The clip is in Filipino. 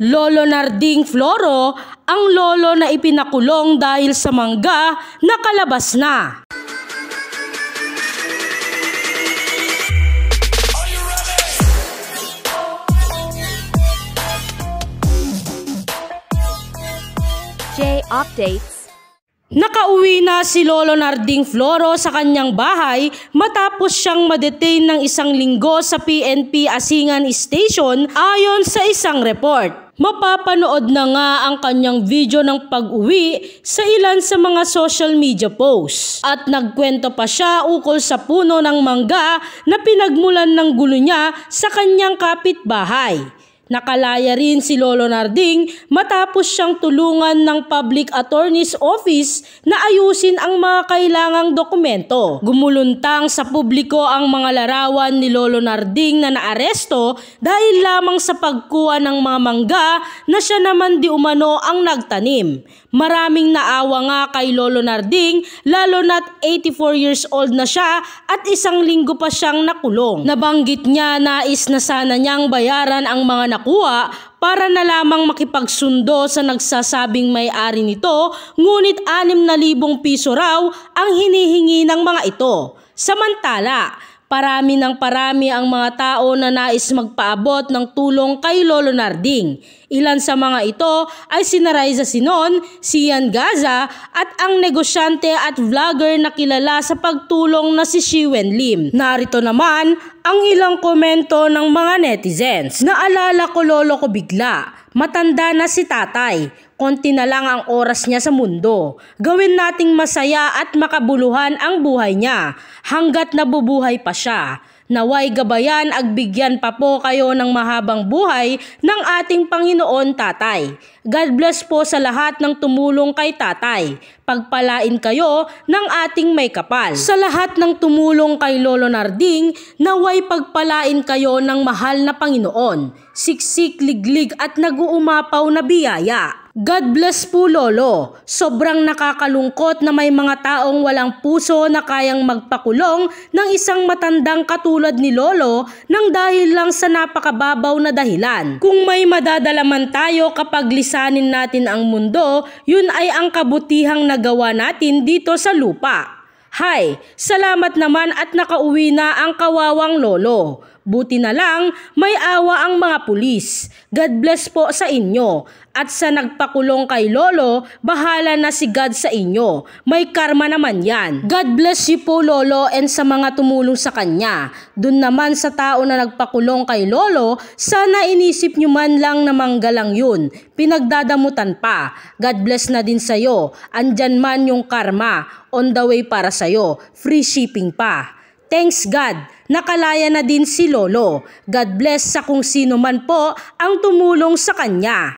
Lolo Narding Floro ang lolo na ipinakulong dahil sa mangga na kalabas na. J Updates Nakauwi na si Lolo Narding Floro sa kanyang bahay matapos siyang madetain ng isang linggo sa PNP Asingan Station ayon sa isang report mapapanood na nga ang kanyang video ng pag-uwi sa ilan sa mga social media posts. At nagkwento pa siya ukol sa puno ng mangga na pinagmulan ng gulo niya sa kanyang kapitbahay. Nakalaya rin si Lolo Narding matapos siyang tulungan ng Public Attorney's Office na ayusin ang mga kailangang dokumento. Gumuluntang sa publiko ang mga larawan ni Lolo Narding na naaresto dahil lamang sa pagkuha ng mga mangga na siya naman di umano ang nagtanim. Maraming naawa nga kay Lolo Narding lalo na't 84 years old na siya at isang linggo pa siyang nakulong. Nabanggit niya nais na sana niyang bayaran ang mga nakulong nakuha para na lamang makipagsundo sa nagsasabing may-ari nito ngunit 6,000 piso raw ang hinihingi ng mga ito. Samantala, parami ng parami ang mga tao na nais magpaabot ng tulong kay Lolo Narding. Ilan sa mga ito ay si Naraiza Sinon, si Ian Gaza at ang negosyante at vlogger na kilala sa pagtulong na si Shiwen Lim. Narito naman ang ilang komento ng mga netizens. Naalala ko lolo ko bigla. Matanda na si tatay. Konti na lang ang oras niya sa mundo. Gawin nating masaya at makabuluhan ang buhay niya hanggat nabubuhay pa siya. Naway gabayan agbigyan pa po kayo ng mahabang buhay ng ating Panginoon Tatay. God bless po sa lahat ng tumulong kay Tatay. Pagpalain kayo ng ating may kapal. Sa lahat ng tumulong kay Lolo Narding, naway pagpalain kayo ng mahal na Panginoon. Siksik, liglig at naguumapaw na biyaya. God bless po lolo. Sobrang nakakalungkot na may mga taong walang puso na kayang magpakulong ng isang matandang katulad ni lolo nang dahil lang sa napakababaw na dahilan. Kung may madadalaman tayo kapag lisanin natin ang mundo, yun ay ang kabutihang nagawa natin dito sa lupa. Hi! Salamat naman at nakauwi na ang kawawang lolo. Buti na lang, may awa ang mga pulis. God bless po sa inyo. At sa nagpakulong kay Lolo, bahala na si God sa inyo. May karma naman yan. God bless you po Lolo and sa mga tumulong sa kanya. Dun naman sa tao na nagpakulong kay Lolo, sana inisip nyo man lang na manggalang yun. Pinagdadamutan pa. God bless na din sa'yo. Andyan man yung karma. On the way para sa'yo. Free shipping pa. Thanks God, nakalaya na din si Lolo. God bless sa kung sino man po ang tumulong sa kanya.